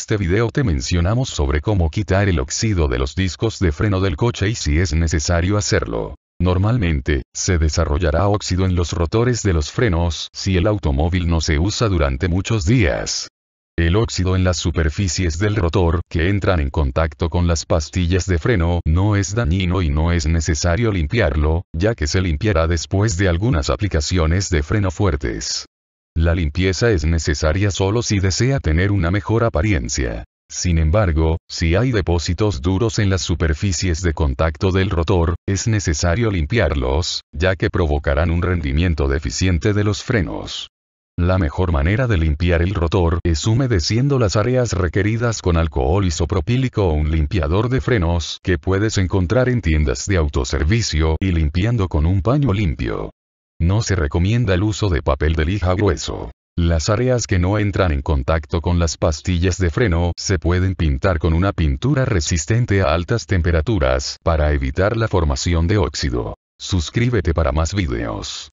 En este video te mencionamos sobre cómo quitar el óxido de los discos de freno del coche y si es necesario hacerlo. Normalmente, se desarrollará óxido en los rotores de los frenos si el automóvil no se usa durante muchos días. El óxido en las superficies del rotor que entran en contacto con las pastillas de freno no es dañino y no es necesario limpiarlo, ya que se limpiará después de algunas aplicaciones de freno fuertes. La limpieza es necesaria solo si desea tener una mejor apariencia. Sin embargo, si hay depósitos duros en las superficies de contacto del rotor, es necesario limpiarlos, ya que provocarán un rendimiento deficiente de los frenos. La mejor manera de limpiar el rotor es humedeciendo las áreas requeridas con alcohol isopropílico o un limpiador de frenos que puedes encontrar en tiendas de autoservicio y limpiando con un paño limpio. No se recomienda el uso de papel de lija grueso. Las áreas que no entran en contacto con las pastillas de freno se pueden pintar con una pintura resistente a altas temperaturas para evitar la formación de óxido. Suscríbete para más videos.